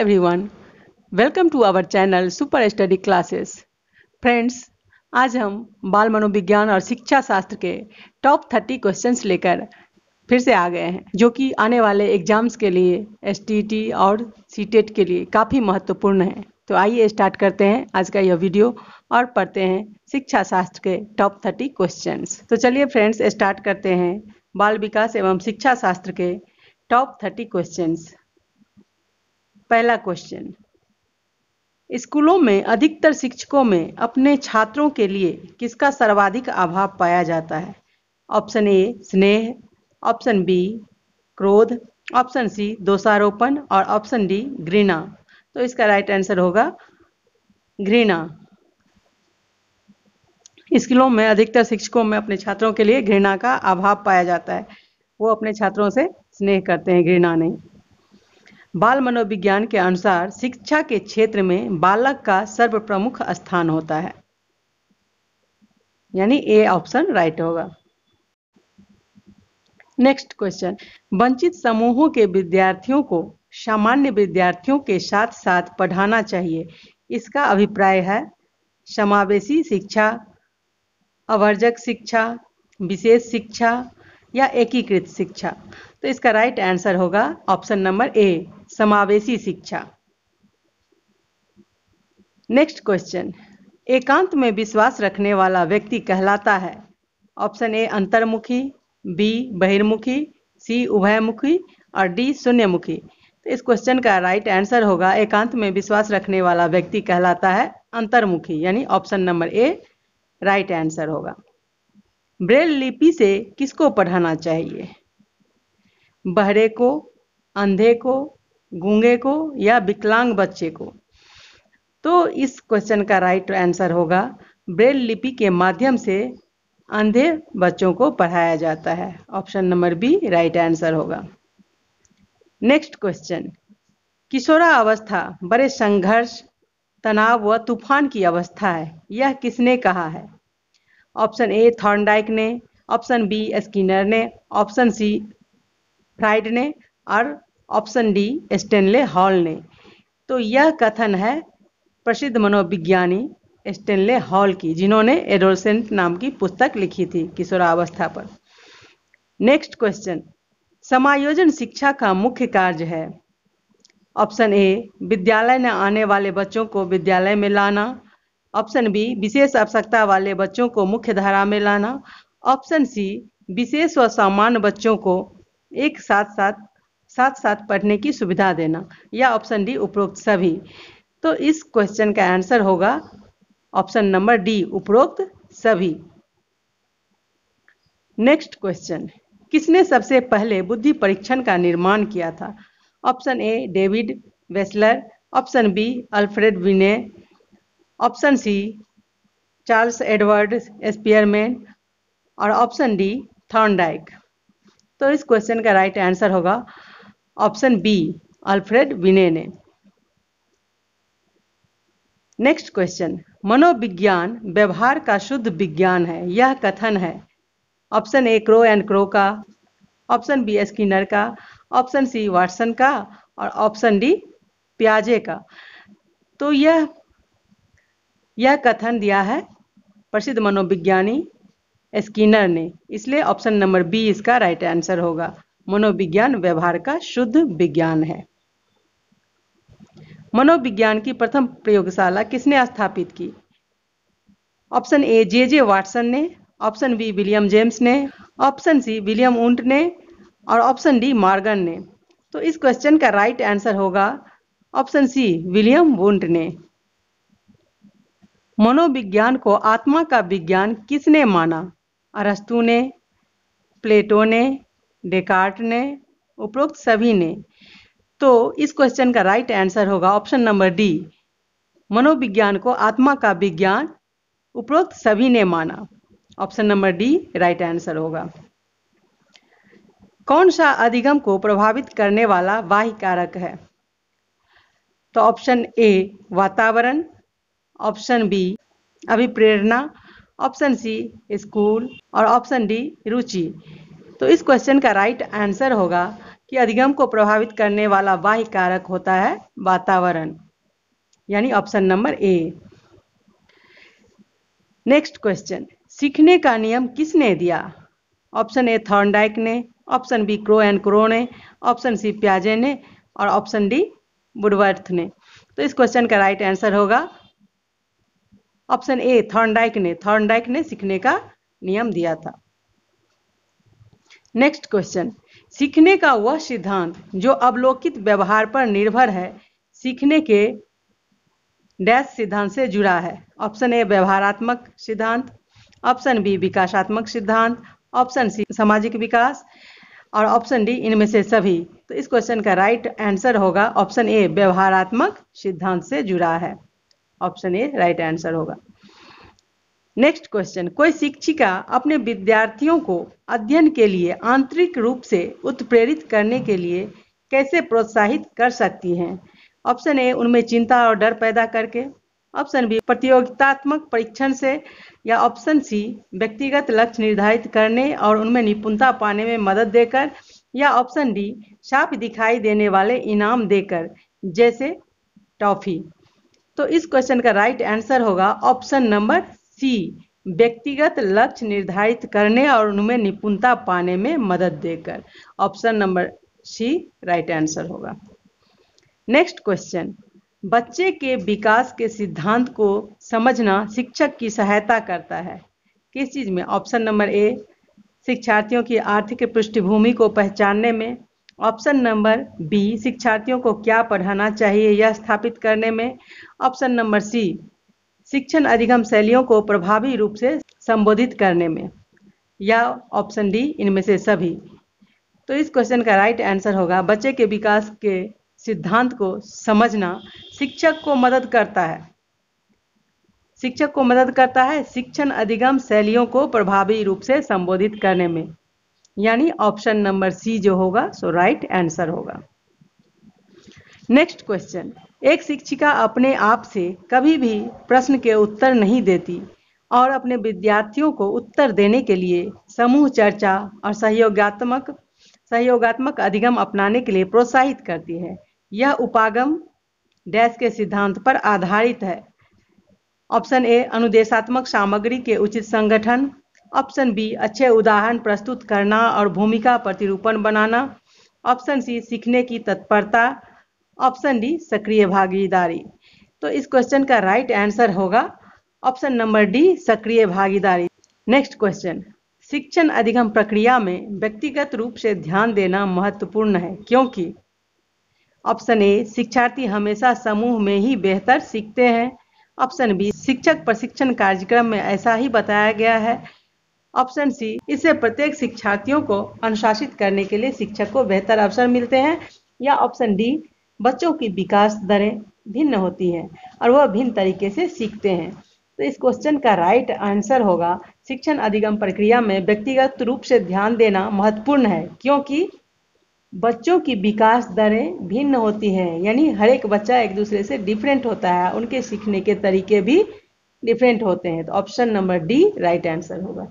everyone welcome to our channel Super Study Classes friends आज हम बाल मनोविज्ञान और शिक्षा शास्त्र के टॉप थर्टी क्वेश्चंस लेकर फिर से आ गए हैं जो कि आने वाले एग्जाम्स के लिए एस और सी e के लिए काफ़ी महत्वपूर्ण है तो आइए स्टार्ट करते हैं आज का यह वीडियो और पढ़ते हैं शिक्षा शास्त्र के टॉप थर्टी क्वेश्चन तो चलिए फ्रेंड्स स्टार्ट करते हैं बाल विकास एवं शिक्षा शास्त्र के टॉप थर्टी क्वेश्चंस पहला क्वेश्चन स्कूलों में अधिकतर शिक्षकों में अपने छात्रों के लिए किसका सर्वाधिक अभाव पाया जाता है ऑप्शन ए स्नेह ऑप्शन बी क्रोध ऑप्शन सी दोषारोपण और ऑप्शन डी घृणा तो इसका राइट आंसर होगा घृणा स्कूलों में अधिकतर शिक्षकों में अपने छात्रों के लिए घृणा का अभाव पाया जाता है वो अपने छात्रों से स्नेह करते हैं घृणा नहीं बाल मनोविज्ञान के अनुसार शिक्षा के क्षेत्र में बालक का सर्व प्रमुख स्थान होता है यानी ए ऑप्शन राइट होगा नेक्स्ट क्वेश्चन वंचित समूहों के विद्यार्थियों को सामान्य विद्यार्थियों के साथ साथ पढ़ाना चाहिए इसका अभिप्राय है समावेशी शिक्षा अवर्जक शिक्षा विशेष शिक्षा या एकीकृत शिक्षा तो इसका राइट आंसर होगा ऑप्शन नंबर ए समावेशी शिक्षा नेक्स्ट क्वेश्चन एकांत में विश्वास रखने वाला व्यक्ति कहलाता है ऑप्शन ए अंतर्मुखी बी बहिर्मुखी सी उभयमुखी और डी शून्यमुखी तो इस क्वेश्चन का राइट आंसर होगा एकांत में विश्वास रखने वाला व्यक्ति कहलाता है अंतर्मुखी यानी option number A right answer होगा ब्रेल लिपि से किसको पढ़ाना चाहिए बहरे को अंधे को गूंगे को या विकलांग बच्चे को तो इस क्वेश्चन का राइट आंसर होगा ब्रेल लिपि के माध्यम से अंधे बच्चों को पढ़ाया जाता है option number B right answer होगा नेक्स्ट क्वेश्चन किशोरा अवस्था बड़े संघर्ष तनाव व तूफान की अवस्था है यह किसने कहा है ऑप्शन ए थॉर्नडाइक ने ऑप्शन बी स्किनर ने ऑप्शन सी फ्राइड ने और ऑप्शन डी स्टेनले हॉल ने तो यह कथन है प्रसिद्ध मनोविज्ञानी स्टेनले हॉल की जिन्होंने एडोलसेंट नाम की पुस्तक लिखी थी किशोरावस्था पर नेक्स्ट क्वेश्चन समायोजन शिक्षा का मुख्य कार्य है ऑप्शन ए विद्यालय में आने वाले बच्चों को विद्यालय में लाना ऑप्शन बी विशेष आवश्यकता वाले बच्चों को मुख्य धारा में लाना ऑप्शन सी विशेष व सामान्य बच्चों को एक साथ साथ साथ साथ पढ़ने की सुविधा देना या ऑप्शन डी उपरोक्त सभी तो इस क्वेश्चन का आंसर होगा ऑप्शन नंबर डी उपरोक्त सभी नेक्स्ट क्वेश्चन किसने सबसे पहले बुद्धि परीक्षण का निर्माण किया था option A David Wechsler option B Alfred विने option C Charles Edward Spearman और ऑप्शन डी डाइक तो इस क्वेश्चन का राइट आंसर होगा ऑप्शन बी अल्फ्रेड विने ने नेक्स्ट क्वेश्चन मनोविज्ञान व्यवहार का शुद्ध विज्ञान है यह कथन है option A Crow and Crow का ऑप्शन बी स्किनर का ऑप्शन सी वाटसन का और ऑप्शन डी प्याजे का तो यह यह कथन दिया है प्रसिद्ध मनोविज्ञानी स्किनर ने इसलिए ऑप्शन नंबर बी इसका राइट आंसर होगा मनोविज्ञान व्यवहार का शुद्ध विज्ञान है मनोविज्ञान की प्रथम प्रयोगशाला किसने स्थापित की option A J J Watson ने ऑप्शन बी विलियम जेम्स ने ऑप्शन सी विलियम उंट ने और ऑप्शन डी मार्गन ने तो इस क्वेश्चन का राइट आंसर होगा ऑप्शन सी विलियम वुंट ने मनोविज्ञान को आत्मा का विज्ञान किसने माना अरस्तु ने प्लेटो ने डेकार्ट ने उपरोक्त सभी ने तो इस क्वेश्चन का राइट आंसर होगा ऑप्शन नंबर डी मनोविज्ञान को आत्मा का विज्ञान उपरोक्त सभी ने माना option number D right answer होगा कौन सा अधिगम को प्रभावित करने वाला बाह्य कारक है तो ऑप्शन ए वातावरण ऑप्शन बी अभिप्रेरणा ऑप्शन सी स्कूल और ऑप्शन डी रुचि तो इस क्वेश्चन का राइट आंसर होगा कि अधिगम को प्रभावित करने वाला बाह्य कारक होता है वातावरण यानी option number A next question सीखने का नियम किसने दिया ऑप्शन ए थॉर्नडाइक ने option B Crow and Crow ने ऑप्शन सी प्याजे ने और ऑप्शन डी बुडवर्थ ने तो इस क्वेश्चन का राइट आंसर होगा ऑप्शन ए थर्नडाइक ने थर्नडाइक ने सीखने का नियम दिया था नेक्स्ट क्वेश्चन सीखने का वह सिद्धांत जो अवलोकित व्यवहार पर निर्भर है सीखने के डैश सिद्धांत से जुड़ा है ऑप्शन ए व्यवहारात्मक सिद्धांत ऑप्शन बी विकासात्मक सिद्धांत ऑप्शन सी सामाजिक विकास और ऑप्शन डी इनमें से सभी तो इस क्वेश्चन का राइट right आंसर होगा ऑप्शन ए व्यवहारात्मक सिद्धांत से जुड़ा है ऑप्शन ए राइट आंसर होगा नेक्स्ट क्वेश्चन कोई शिक्षिका अपने विद्यार्थियों को अध्ययन के लिए आंतरिक रूप से उत्प्रेरित करने के लिए कैसे प्रोत्साहित कर सकती हैं ऑप्शन ए उनमें चिंता और डर पैदा करके ऑप्शन बी प्रतियोगितात्मक परीक्षण से या ऑप्शन सी व्यक्तिगत लक्ष्य निर्धारित करने और उनमें निपुणता पाने में मदद देकर या ऑप्शन डी साफ दिखाई देने वाले इनाम देकर जैसे टॉफी तो इस क्वेश्चन का राइट आंसर होगा ऑप्शन नंबर सी व्यक्तिगत लक्ष्य निर्धारित करने और उनमें निपुणता पाने में मदद देकर option number C right answer होगा नेक्स्ट क्वेश्चन बच्चे के विकास के सिद्धांत को समझना शिक्षक की सहायता करता है किस चीज में ऑप्शन नंबर ए शिक्षार्थियों की आर्थिक पृष्ठभूमि को पहचानने में ऑप्शन नंबर बी शिक्षार्थियों को क्या पढ़ाना चाहिए यह स्थापित करने में ऑप्शन नंबर सी शिक्षण अधिगम शैलियों को प्रभावी रूप से संबोधित करने में या ऑप्शन डी इनमें से सभी तो इस क्वेश्चन का राइट आंसर होगा बच्चे के विकास के सिद्धांत को समझना शिक्षक को मदद करता है शिक्षक को मदद करता है शिक्षण अधिगम शैलियों को प्रभावी रूप से संबोधित करने में यानी ऑप्शन नंबर सी जो होगा सो राइट आंसर होगा नेक्स्ट क्वेश्चन एक शिक्षिका अपने आप से कभी भी प्रश्न के उत्तर नहीं देती और अपने विद्यार्थियों को उत्तर देने के लिए समूह चर्चा और सहयोगात्मक सहयोगात्मक अधिगम अपनाने के लिए प्रोत्साहित करती है यह उपागम डैश के सिद्धांत पर आधारित है ऑप्शन ए अनुदेशात्मक सामग्री के उचित संगठन ऑप्शन बी अच्छे उदाहरण प्रस्तुत करना और भूमिका प्रतिरूपण बनाना ऑप्शन सी सीखने की तत्परता ऑप्शन डी सक्रिय भागीदारी तो इस क्वेश्चन का राइट आंसर होगा ऑप्शन नंबर डी सक्रिय भागीदारी नेक्स्ट क्वेश्चन शिक्षण अधिगम प्रक्रिया में व्यक्तिगत रूप से ध्यान देना महत्वपूर्ण है क्योंकि ऑप्शन ए शिक्षार्थी हमेशा समूह में ही बेहतर सीखते हैं ऑप्शन बी शिक्षक प्रशिक्षण कार्यक्रम में ऐसा ही बताया गया है ऑप्शन सी इससे प्रत्येक शिक्षार्थियों को अनुशासित करने के लिए शिक्षक को बेहतर अवसर मिलते हैं या ऑप्शन डी बच्चों की विकास दरें भिन्न होती हैं और वह भिन्न तरीके से सीखते हैं तो इस क्वेश्चन का राइट आंसर होगा शिक्षण अधिगम प्रक्रिया में व्यक्तिगत रूप से ध्यान देना महत्वपूर्ण है क्योंकि बच्चों की विकास दरें भिन्न होती हैं यानी हर एक बच्चा एक दूसरे से डिफरेंट होता है उनके सीखने के तरीके भी डिफरेंट होते हैं तो option number D right answer होगा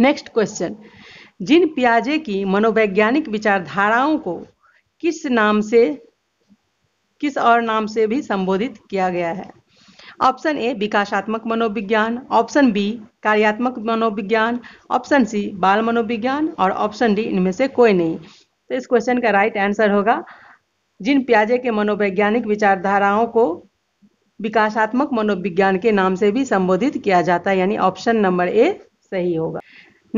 नेक्स्ट क्वेश्चन जिन पियाजे की मनोवैज्ञानिक विचारधाराओं को किस नाम से किस और नाम से भी संबोधित किया गया है ऑप्शन ए विकासात्मक मनोविज्ञान ऑप्शन बी कार्यात्मक मनोविज्ञान ऑप्शन सी बाल मनोविज्ञान और ऑप्शन डी इनमें से कोई नहीं तो इस क्वेश्चन का राइट आंसर होगा जिन प्याजे के मनोवैज्ञानिक विचारधाराओं को विकासात्मक मनोविज्ञान के नाम से भी संबोधित किया जाता है यानी ऑप्शन नंबर ए सही होगा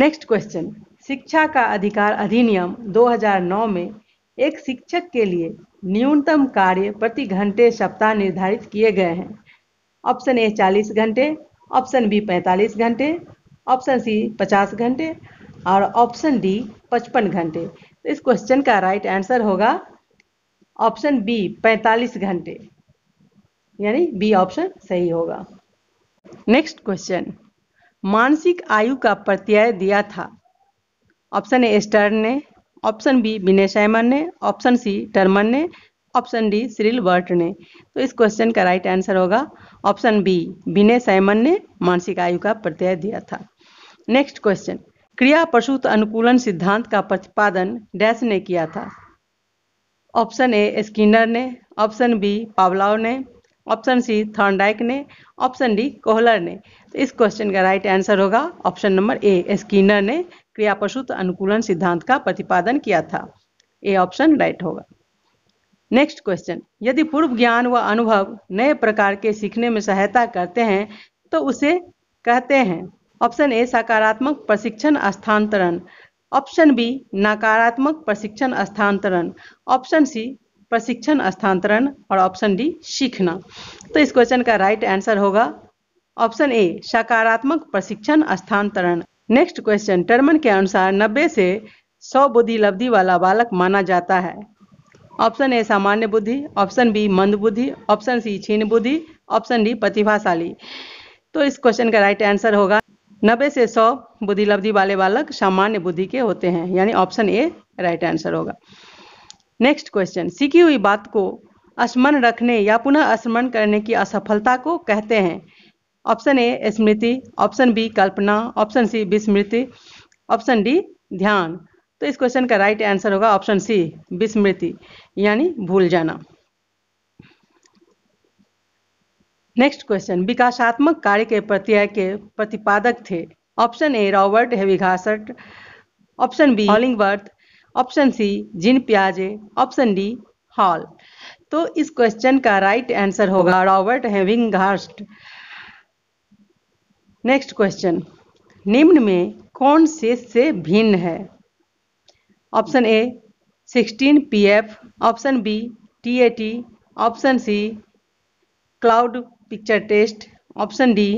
नेक्स्ट क्वेश्चन शिक्षा का अधिकार अधिनियम 2009 में एक शिक्षक के लिए न्यूनतम कार्य प्रति घंटे सप्ताह निर्धारित किए गए हैं ऑप्शन ए 40 घंटे ऑप्शन बी 45 घंटे ऑप्शन सी 50 घंटे और ऑप्शन डी 55 घंटे तो इस क्वेश्चन का राइट आंसर होगा ऑप्शन बी 45 घंटे यानी बी ऑप्शन सही होगा नेक्स्ट क्वेश्चन मानसिक आयु का प्रत्यय दिया था ऑप्शन ए स्टर्न ने ऑप्शन बी विनय सैमन ने ऑप्शन सी टर्मन ने ऑप्शन डी सिरिल वर्ट ने तो इस क्वेश्चन का राइट आंसर होगा ऑप्शन बी विनय सैमन ने मानसिक आयु का प्रत्यय दिया था नेक्स्ट क्वेश्चन क्रिया प्रसूत अनुकूलन सिद्धांत का प्रतिपादन डैश ने किया था ऑप्शन ए स्किनर ने ऑप्शन बी पावलाव ने ऑप्शन सी थॉर्नडाइक ने ऑप्शन डी कोहलर ने तो इस क्वेश्चन का राइट आंसर होगा ऑप्शन नंबर ए स्कीनर ने क्रियापशुत अनुकूलन सिद्धांत का प्रतिपादन किया था ए ऑप्शन राइट होगा नेक्स्ट क्वेश्चन यदि पूर्व ज्ञान व अनुभव नए प्रकार के सीखने में सहायता करते हैं तो उसे कहते हैं ऑप्शन ए सकारात्मक प्रशिक्षण स्थानांतरण ऑप्शन बी नकारात्मक प्रशिक्षण स्थानांतरण ऑप्शन सी प्रशिक्षण स्थानांतरण और ऑप्शन डी सीखना तो इस क्वेश्चन का राइट आंसर होगा ऑप्शन ए सकारात्मक प्रशिक्षण स्थानांतरण नेक्स्ट क्वेश्चन टर्मन के अनुसार 90 से 100 बुद्धि लब्धि वाला बालक माना जाता है ऑप्शन ए सामान्य बुद्धि ऑप्शन बी मंद बुद्धि ऑप्शन सी छीन बुद्धि ऑप्शन डी प्रतिभाशाली तो इस क्वेश्चन का राइट आंसर होगा नब्बे से सौ बुद्धि लब्धि वाले बालक सामान्य बुद्धि के होते हैं यानी ऑप्शन ए राइट आंसर होगा नेक्स्ट क्वेश्चन सीखी हुई बात को स्मरण रखने या पुनः स्मरण करने की असफलता को कहते हैं ऑप्शन ए स्मृति ऑप्शन बी कल्पना ऑप्शन सी विस्मृति ऑप्शन डी ध्यान तो इस क्वेश्चन का राइट आंसर होगा ऑप्शन सी विस्मृति यानी भूल जाना नेक्स्ट क्वेश्चन विकासात्मक कार्य के प्रत्यय के प्रतिपादक थे option A Robert Havighurst option B Burt option C Jean प्याजे ऑप्शन डी हॉल तो इस क्वेश्चन का राइट right आंसर होगा रॉबर्ट घास्ट नेक्स्ट क्वेश्चन निम्न में कौन से से भिन्न है option A 16 PF option B TAT option C cloud picture test option D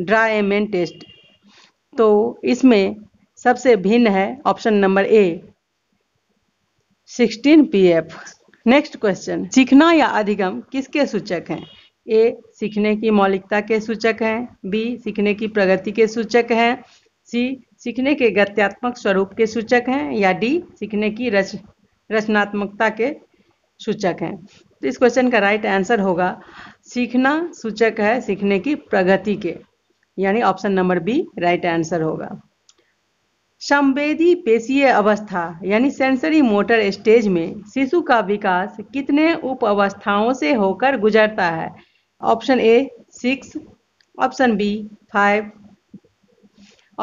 dry test तो इसमें सबसे भिन्न है option number A sixteen P F next question सीखना या अधिगम किसके सूचक हैं ए सीखने की मौलिकता के सूचक हैं बी सीखने की प्रगति के सूचक हैं सी सीखने के गत्यात्मक स्वरूप के सूचक हैं या डी सीखने की रच रचनात्मकता के सूचक हैं तो इस क्वेश्चन का राइट आंसर होगा सीखना सूचक है सीखने की प्रगति के यानी option number B right answer होगा संवेदी पेशीय अवस्था यानी सेंसरी मोटर स्टेज में शिशु का विकास कितने उप अवस्थाओं से होकर गुजरता है option A six option B five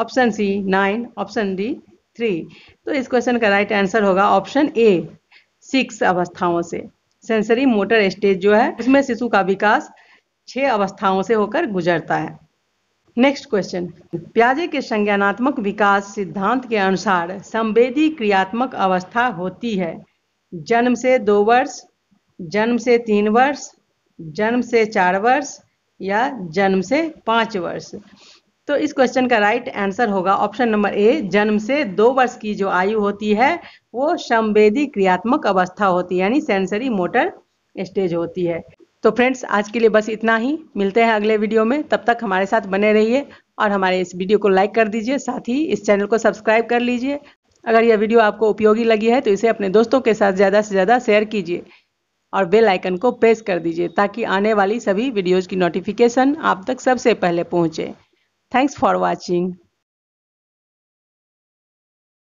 option C nine option D three तो इस क्वेश्चन का राइट आंसर होगा ऑप्शन ए सिक्स अवस्थाओं से सेंसरी मोटर स्टेज जो है उसमें शिशु का विकास छह अवस्थाओं से होकर गुजरता है नेक्स्ट क्वेश्चन प्याजे के संज्ञानात्मक विकास सिद्धांत के अनुसार संवेदी क्रियात्मक अवस्था होती है जन्म से दो वर्ष जन्म से तीन वर्ष जन्म से चार वर्ष या जन्म से पांच वर्ष तो इस क्वेश्चन का राइट आंसर होगा ऑप्शन नंबर ए जन्म से दो वर्ष की जो आयु होती है वो संवेदी क्रियात्मक अवस्था होती है यानी सेंसरी मोटर स्टेज होती है तो फ्रेंड्स आज के लिए बस इतना ही मिलते हैं अगले वीडियो में तब तक हमारे साथ बने रहिए और हमारे इस वीडियो को लाइक कर दीजिए साथ ही इस चैनल को सब्सक्राइब कर लीजिए अगर यह वीडियो आपको उपयोगी लगी है तो इसे अपने दोस्तों के साथ ज़्यादा से ज़्यादा शेयर कीजिए और बेल आइकन को प्रेस कर दीजिए ताकि आने वाली सभी वीडियोज़ की नोटिफिकेशन आप तक सबसे पहले पहुँचे थैंक्स फॉर वॉचिंग